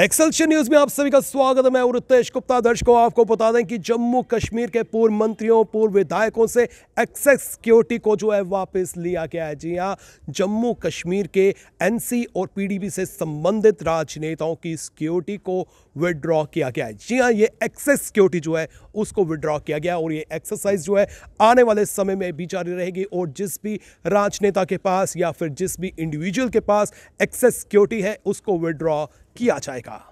एक्सेलशन news में आप सभी का स्वागत है मैं रितेश गुप्ता दर्शकों आपको बता दें कि जम्मू कश्मीर के पूर्व मंत्रियों पूर्व विधायकों से एक्सेस सिक्योरिटी को जो है वापस लिया गया है जी हाँ जम्मू कश्मीर के एनसी और पीडीपी से संबंधित राजनेताओं की सिक्योरिटी को विड्रॉ किया गया है जी हाँ ये एक्सेस सिक्योरिटी जो है उसको विड्रॉ किया गया और ये एक्सरसाइज जो है आने वाले समय में भी जारी रहेगी और जिस भी राजनेता के पास या फिर जिस भी इंडिविजुअल के पास एक्सेस सिक्योरिटी है उसको विड्रॉ किया जाएगा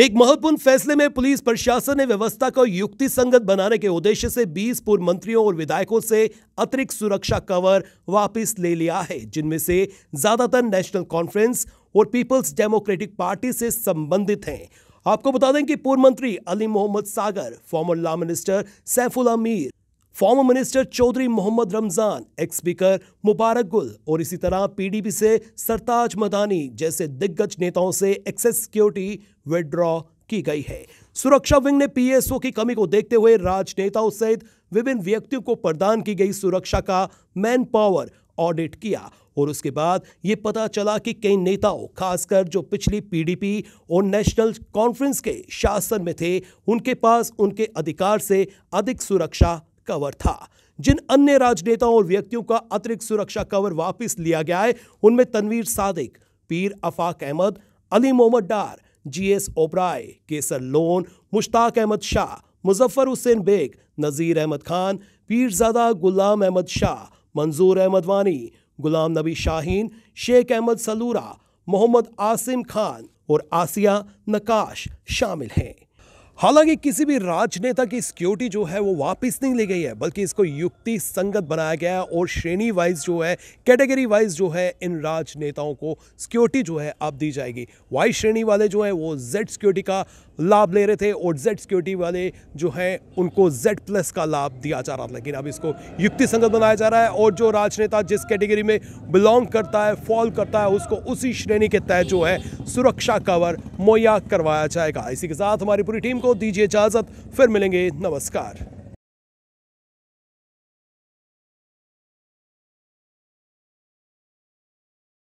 एक महत्वपूर्ण फैसले में पुलिस प्रशासन ने व्यवस्था को युक्ति संगत बनाने के उद्देश्य से 20 पूर्व मंत्रियों और विधायकों से अतिरिक्त सुरक्षा कवर वापस ले लिया है जिनमें से ज्यादातर नेशनल कॉन्फ्रेंस और पीपल्स डेमोक्रेटिक पार्टी से संबंधित हैं आपको बता दें कि पूर्व मंत्री Ali Mohammad Sagar former law minister Saiful Amir former minister Chaudhary Mohammad Ramzan ex speaker Mubarak Gul और इसी तरह पीडीपी से सरताज मदानी जैसे दिग्गज नेताओं से एक्सेस सिक्योरिटी विड्रॉ की गई है सुरक्षा विंग ने पीएसओ की कमी को देखते हुए राजनेताओं सहित विभिन्न व्यक्तियों को प्रदान की गई सुरक्षा का मैन पावर ऑडिट किया और उसके बाद ये पता चला कि कई नेताओं खासकर जो पिछली पीडीपी और नेशनल कॉन्फ्रेंस के शासन में थे उनके पास उनके अधिकार से अधिक सुरक्षा कवर था जिन अन्य राजनेताओं और व्यक्तियों का अतिरिक्त सुरक्षा कवर वापस लिया गया है उनमें तनवीर सादिक पीर अफाक अहमद अली मोहम्मद डार एस ओबराय केसर लोन मुश्ताक अहमद शाह मुजफ्फर हुसैन बेग नज़ीर अहमद खान पीरजादा गुलाम अहमद शाह मंजूर अहमद वानी गुलाम नबी शाहीन शेख अहमद सलूरा मोहम्मद आसिम खान और आसिया नकाश शामिल हैं हालांकि किसी भी राजनेता की सिक्योरिटी जो है वो वापस नहीं ली गई है बल्कि इसको युक्ति संगत बनाया गया है और श्रेणी वाइज जो है कैटेगरी वाइज जो है इन राजनेताओं को सिक्योरिटी जो है अब दी जाएगी वाई श्रेणी वाले जो है वो जेड सिक्योरिटी का लाभ ले रहे थे और जेड सिक्योरिटी वाले जो हैं उनको जेड प्लस का लाभ दिया जा रहा था लेकिन अब इसको युक्ति संगत बनाया जा रहा है और जो राजनेता जिस कैटेगरी में बिलोंग करता है फॉल करता है उसको उसी श्रेणी के तहत जो है सुरक्षा कवर मुहैया करवाया जाएगा इसी के साथ हमारी पूरी टीम को दीजिए इजाज़त फिर मिलेंगे नमस्कार